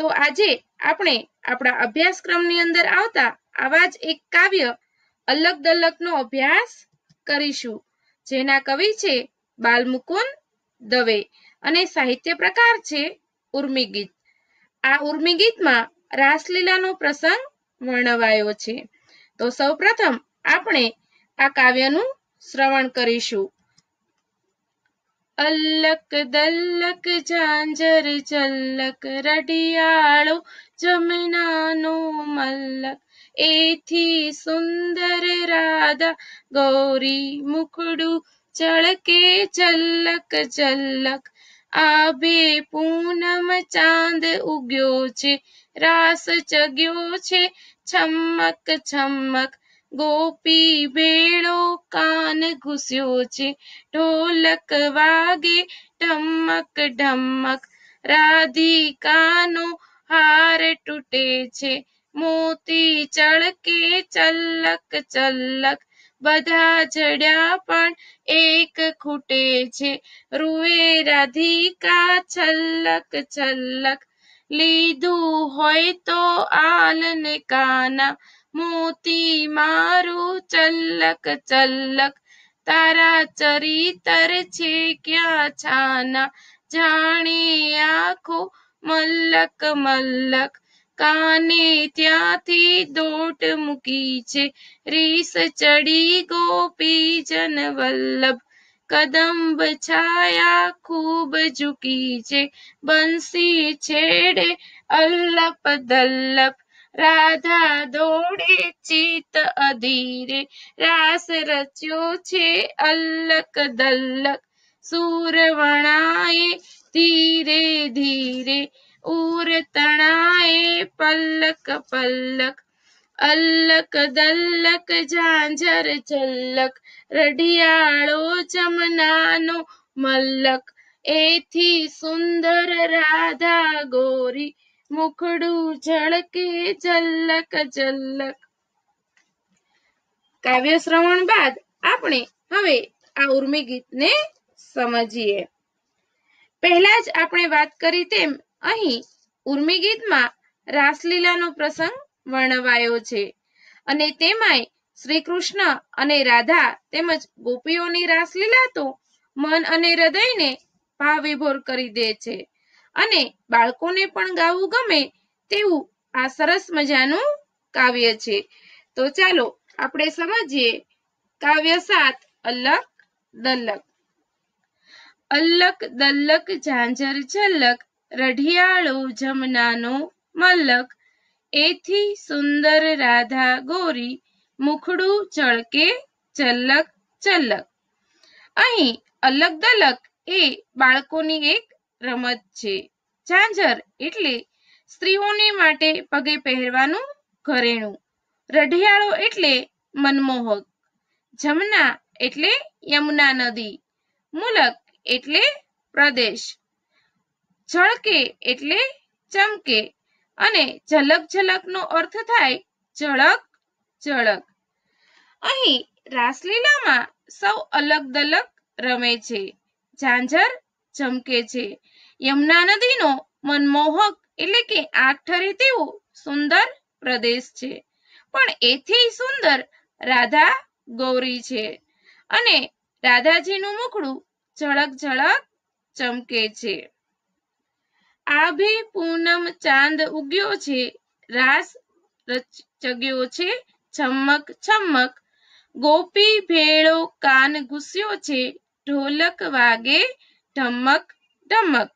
તો આજે આપણે આપણા અભ્યાસક્રમની અંદર આવતા આવા જ એક કાવ્ય અલગ દલગ નો અભ્યાસ કરીશું જેના કવિ છે બાલમુકુંદ દવે અને સાહિત્ય પ્રકાર છે ઉર્મિગીત આ ઉર્મી ગીતમાં રાસલીલાનો પ્રસંગ વર્ણવાયો છે તો સૌપ્રથમ આપણે આ કાવ્યનું શ્રવણ કરીશું અલ્લક દલ્લક ઝાંઝર જલ્લક રડિયાળો જમનાનો મલક એથી સુંદર રાધા ગૌરી મુકડું ચળકે ચલક ચલક આભે પૂનમ ચાંદ ઉગ્યો છે રાસ ચગ્યો છે છમક છમક ગોપી ભેળો કાન ઘૂસ્યો છે ઢોલક વાગે ઢમક ઢમક રાધિકાનો હાર તૂટે છે મોતી ચળકે ચલ્લક ચલ્લક બધા જડ્યા પણ એક ખૂટે છે રૂએ રાધિકા છલ્લક છલ્લક લીધું હોય તો આલને કાના મોતી મારું ચલ્લક ચલ્લક તારા ચરિતર છે ક્યાં છાના જાણે આખો મલ્લક મલ્લક કાને ત્યાંથી દોટ મૂકી છે રીસ ચડી ગોપી જન વલ્લભ કદંબ છાયા ખૂબ ઝૂકી છે બંસી છેડે અલ્લપ દલ્લભ રાધા દોડે ચિત અધીરે રાસ રચ્યો છે અલ્લક દલ્લક સૂરવણાએ ધીરે ધીરે ઉર તણાએ પલ્લક પલ્લક અલ્લક દલ્લક ઝાંઝર ઝલ્લક રઢિયાળો જમનાનો મલ્લક એથી સુંદર રાધા ગોરી મુખડું ઝળકે ઝલક ઝલક કાવ્ય શ્રવણ બાદ આપણે હવે આ ઉર્મી ગીતને સમજીએ પહેલા જ આપણે વાત કરી તેમ અહીં ઉર્મી ગીતમાં રાસલીલાનો પ્રસંગ વર્ણવાયો છે અને તેમાંય શ્રી કૃષ્ણ અને રાધા તેમજ ગોપીઓની રાસલીલા તો મન અને હૃદયને ભાવ વિભોર કરી દે છે અને બાળકોને પણ ગાવું ગમે તેવું આ સરસ મજાનું કાવ્ય છે તો ચાલો આપણે સમજીએ કાવ્ય સાત અલ્લક દલ્લક અલ્લક દલ્લક ઝાંઝર ઝલક રઢિયાળો જમનાનો મલક એથી સુંદર રાધા ગોરી મુખડું ચળકે ચલક ચલક અહીં અલગ દલક એ બાળકોની એક રમત છે ઝાંઝર એટલે સ્ત્રીઓને માટે પગે પહેરવાનું ઘરેણું રઢિયાળો એટલે મનમોહક જમના એટલે યમુના નદી મુલક એટલે પ્રદેશ ઝળકે એટલે ચમકે અને ઝલક ઝલકનો અર્થ થાય ઝળક ઝળક અહીં રાસલીલામાં સૌ અલગ દલક રમે છે ઝાંઝર ચમકે છે યમુના નદીનો મનમોહક એટલે કે આઠઠરે તેવો સુંદર પ્રદેશ છે પણ એથી સુંદર રાધા ગૌરી છે અને રાધાજીનું મુખડું ઝળક ઝળક ચમકે છે આભે પૂનમ ચાંદ ઉગ્યો છે રાસ ચગ્યો છે છમક છમક ગોપી ભેળો કાન ઘુસ્યો છે ઢોલક વાગે ઢમક ઢમક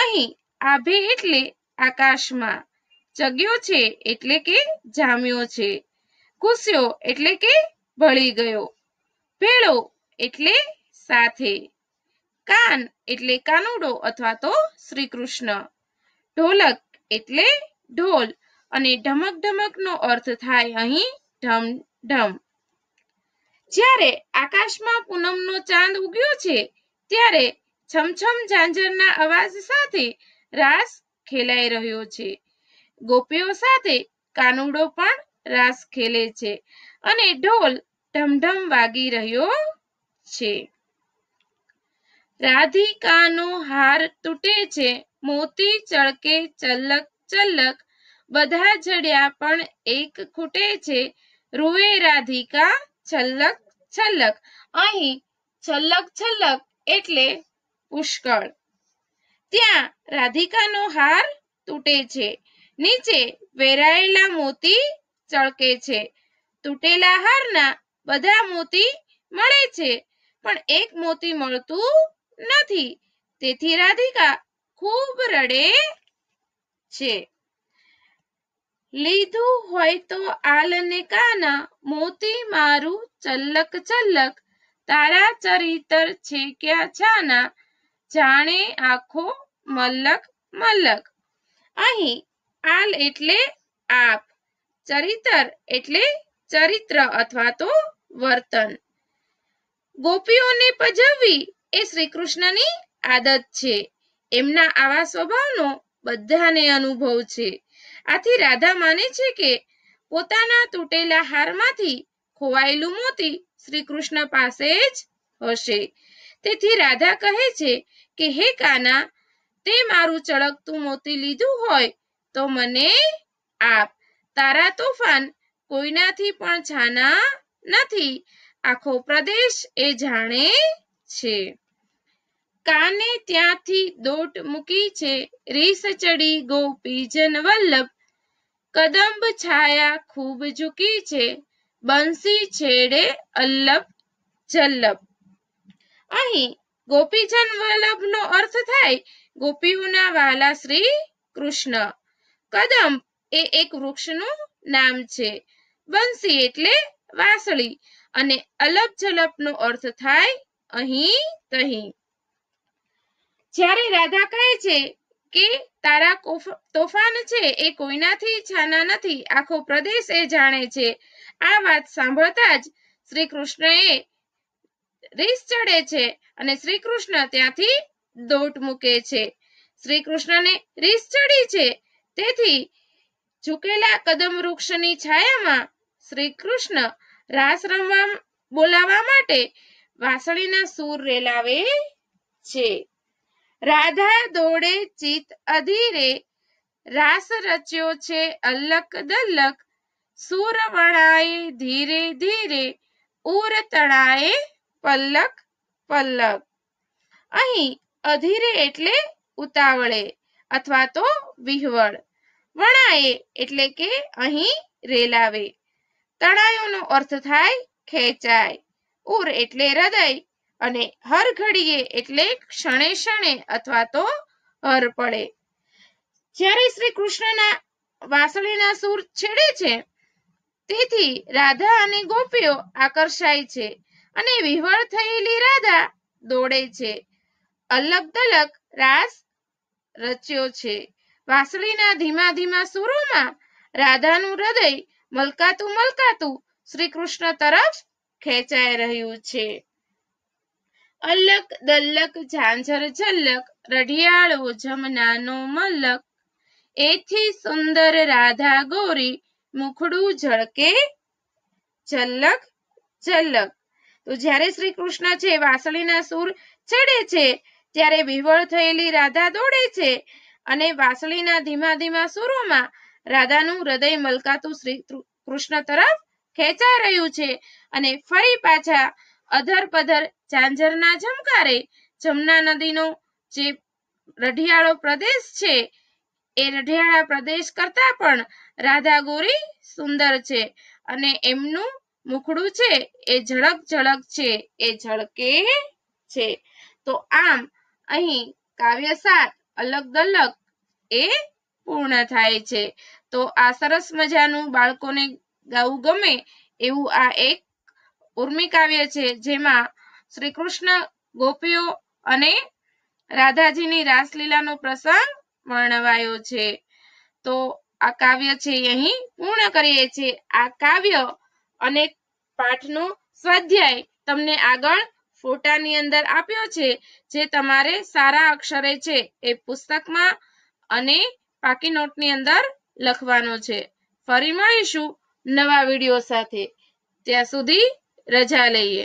અહીં આભે એટલે આકાશમાં ચગ્યો છે એટલે કે જામ્યો છે કુસ્યો એટલે કે ભળી ગયો ભેળો એટલે સાથે કાન એટલે કાનુડો અથવા તો શ્રી કૃષ્ણ ઢોલક એટલે ઢોલ અને ઢમક ઢમક નો અર્થ થાય અહીં ઢમ ઢમ જ્યારે આકાશમાં પૂનમનો ચાંદ ઉગ્યો છે ત્યારે છમછમ ઝાંઝરના અવાજ સાથે રાસ ખેલાઈ રહ્યો છે ગોપીઓ સાથે કાનુડો પણ રાસ ખેલે છે અને ઢોલ ઢમઢમ વાગી રહ્યો છે રાધિકાનો હાર તૂટે છે મોતી ચળકે ચલ્લક ચલ્લક બધા જડ્યા પણ એક ખૂટે છે રૂએ રાધિકા છલ્લક છલ્લક અહીં છલક છલ્લક એટલે પુષ્કળ ત્યાં રાધિકાનો હાર તૂટે છે નીચે વેરાયેલા મોતી ચળકે છે તૂટેલા હારના બધા મોતી મળે છે પણ એક મોતી મળતું નથી તેથી રાધિકા ખૂબ રડે છે લીધું હોય તો આલને કાના મોતી મારું ચલ્લક ચલ્લક તારા ચરિતર છે ક્યાં છાના જાણે આખો મલ્લક મલ્લક અહીં આલ એટલે આપ ચરિતર એટલે ચરિત્ર અથવા તો વર્તન ગોપીઓને પજવવી એ શ્રી કૃષ્ણની આદત છે એમના આવા સ્વભાવનો બધાને અનુભવ છે આથી રાધા માને છે કે પોતાના તૂટેલા હારમાંથી ખોવાયેલું મોતી શ્રી કૃષ્ણ પાસે જ હશે તેથી રાધા કહે છે કે હે કાના તે મારું ચળકતું મોતી લીધું હોય તો મને આપ તારા તોફાન કોઈનાથી પણ છાના નથી આખો પ્રદેશ એ જાણે છે કાને ત્યાંથી દોટ મૂકી છે રીસ ચડી ગોપી જન વલ્લભ કદંબ છાયા ખૂબ ઝૂકી છે બંસી છેડે અલ્લભ જલ્લભ અહીં ગોપીજન વલ્લભનો અર્થ થાય ગોપીઓના વ્હાલા શ્રી કૃષ્ણ કદમ એ એક વૃક્ષનું નામ છે બંસી એટલે વાંસળી અને અલપ ઝલપનો અર્થ થાય અહીં તહીં જ્યારે રાધા કહે છે કે તારા તોફાન છે એ કોઈનાથી છાના નથી આખો પ્રદેશ એ જાણે છે આ વાત સાંભળતા જ શ્રી કૃષ્ણએ રીસ ચડે છે અને શ્રી કૃષ્ણ ત્યાંથી દોટ મૂકે છે શ્રી કૃષ્ણને રીસ ચડી છે તેથી ઝુકેલા કદમ વૃક્ષની છાયામાં શ્રી કૃષ્ણ રાસ રમવા બોલાવવા માટે વાસળીના સૂર રેલાવે છે રાધા દોડે ચિત અધીરે રાસ રચ્યો છે અલક દલક સૂર વણાય ધીરે ધીરે ઉર તણાય પલ્લક પલ્લવ અહીં અધીરે એટલે ઉતાવળે અથવા તો વિહવળ વણાએ એટલે કે અહીં રેલાવે તણાયોનો અર્થ થાય ખેંચાય ઉર એટલે હૃદય અને હર ઘડીએ એટલે ક્ષણે ક્ષણે અથવા તો હર પડે જ્યારે શ્રી કૃષ્ણના વાસળીના સુર છેડે છે તેથી રાધા અને ગોપીઓ આકર્ષાય છે અને વિહવળ થયેલી રાધા દોડે છે અલગ તલગ રાસ રચ્યો છે વાસળીના ધીમા ધીમા સુરોમાં રાધાનું હૃદય મલકાતું મલકાતું શ્રી કૃષ્ણ તરફ ખેંચાઈ રહ્યું છે અલક દલક ઝાંઝર ઝલક રઢિયાળો જમનાનો મલક એથી સુંદર રાધા ગોરી મુખડું ઝળકે ઝલક ઝલક તો જ્યારે શ્રી કૃષ્ણ છે વાસળીના સૂર ચડે છે ત્યારે વિહવળ થયેલી રાધા દોડે છે અને વાસળીના ધીમા ધીમા સુરોમાં રાધાનું હૃદય મલકાતું શ્રી કૃષ્ણ તરફ ખેંચાઈ રહ્યું છે અને ફરી પાછા અધર પધર ઝાંઝરના જમકારે જમના નદીનો જે રઢિયાળો પ્રદેશ છે એ રઢિયાળા પ્રદેશ કરતા પણ રાધા ગોરી સુંદર છે અને એમનું મુખડું છે એ ઝળક ઝળક છે એ ઝળકે છે તો આમ અહીં કાવ્ય સાર અલગ દલગ એ પૂર્ણ થાય છે તો આ સરસ મજાનું બાળકોને ગાવું ગમે એવું આ એક ઉર્મી કાવ્ય છે જેમાં શ્રી કૃષ્ણ ગોપીઓ અને રાધાજીની રાસલીલાનો પ્રસંગ વર્ણવાયો છે તો આ કાવ્ય છે અહીં પૂર્ણ કરીએ છીએ આ કાવ્ય અને પાઠનો સ્વાધ્યાય તમને આગળ ફોટાની અંદર આપ્યો છે જે તમારે સારા અક્ષરે છે એ પુસ્તકમાં અને પાકી નોટની અંદર લખવાનો છે ફરી મળીશું નવા વિડીયો સાથે ત્યાં સુધી રજા લઈએ